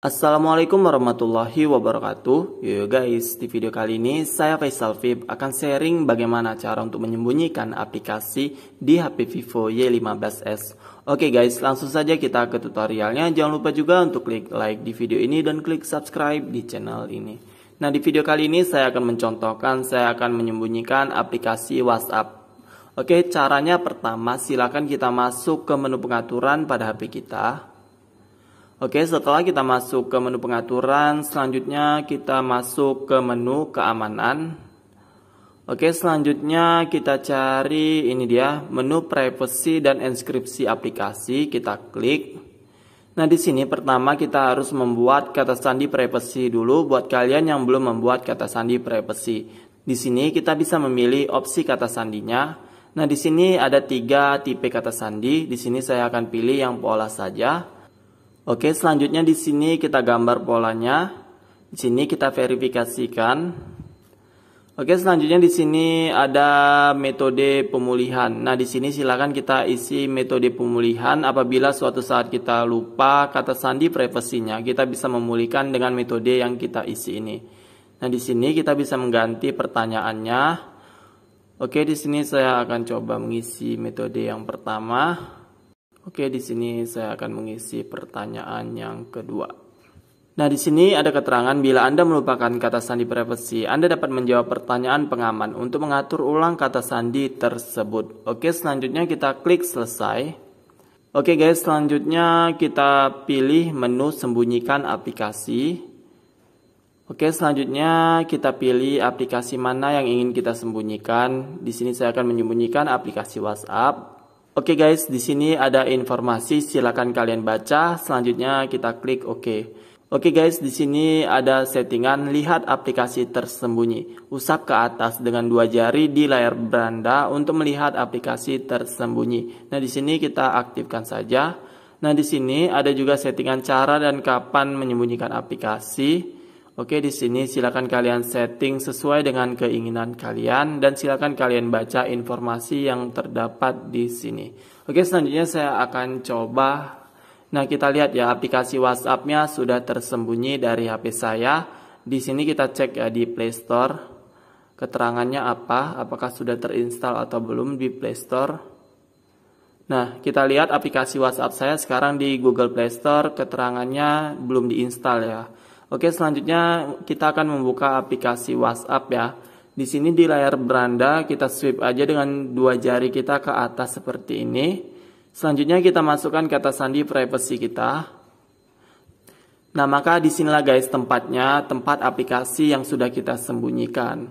Assalamualaikum warahmatullahi wabarakatuh Yo guys, di video kali ini saya Faisal Vip akan sharing bagaimana cara untuk menyembunyikan aplikasi di HP Vivo Y15s Oke guys, langsung saja kita ke tutorialnya Jangan lupa juga untuk klik like di video ini dan klik subscribe di channel ini Nah di video kali ini saya akan mencontohkan, saya akan menyembunyikan aplikasi WhatsApp Oke, caranya pertama silakan kita masuk ke menu pengaturan pada HP kita Oke, setelah kita masuk ke menu pengaturan, selanjutnya kita masuk ke menu keamanan. Oke, selanjutnya kita cari ini dia, menu privacy dan inskripsi aplikasi, kita klik. Nah, di sini pertama kita harus membuat kata sandi privacy dulu buat kalian yang belum membuat kata sandi privacy. Di sini kita bisa memilih opsi kata sandinya. Nah, di sini ada tiga tipe kata sandi. Di sini saya akan pilih yang pola saja. Oke, selanjutnya di sini kita gambar polanya. Di sini kita verifikasikan. Oke, selanjutnya di sini ada metode pemulihan. Nah, di sini silakan kita isi metode pemulihan apabila suatu saat kita lupa kata sandi privasinya. Kita bisa memulihkan dengan metode yang kita isi ini. Nah, di sini kita bisa mengganti pertanyaannya. Oke, di sini saya akan coba mengisi metode yang pertama. Oke, di sini saya akan mengisi pertanyaan yang kedua. Nah, di sini ada keterangan bila Anda melupakan kata sandi privacy, Anda dapat menjawab pertanyaan pengaman untuk mengatur ulang kata sandi tersebut. Oke, selanjutnya kita klik selesai. Oke guys, selanjutnya kita pilih menu sembunyikan aplikasi. Oke, selanjutnya kita pilih aplikasi mana yang ingin kita sembunyikan. Di sini saya akan menyembunyikan aplikasi WhatsApp. Oke okay guys, di sini ada informasi silakan kalian baca. Selanjutnya kita klik OK. Oke okay guys, di sini ada settingan lihat aplikasi tersembunyi. Usap ke atas dengan dua jari di layar beranda untuk melihat aplikasi tersembunyi. Nah, di sini kita aktifkan saja. Nah, di sini ada juga settingan cara dan kapan menyembunyikan aplikasi. Oke, di sini silakan kalian setting sesuai dengan keinginan kalian dan silakan kalian baca informasi yang terdapat di sini. Oke, selanjutnya saya akan coba Nah, kita lihat ya aplikasi WhatsApp-nya sudah tersembunyi dari HP saya. Di sini kita cek ya di Play Store. Keterangannya apa? Apakah sudah terinstall atau belum di Play Store? Nah, kita lihat aplikasi WhatsApp saya sekarang di Google Play Store, keterangannya belum diinstal ya. Oke, selanjutnya kita akan membuka aplikasi WhatsApp ya. Di sini di layar beranda kita swipe aja dengan dua jari kita ke atas seperti ini. Selanjutnya kita masukkan kata sandi privacy kita. Nah, maka disinilah guys tempatnya, tempat aplikasi yang sudah kita sembunyikan.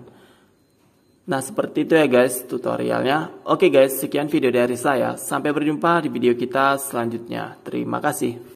Nah, seperti itu ya guys tutorialnya. Oke guys, sekian video dari saya. Sampai berjumpa di video kita selanjutnya. Terima kasih.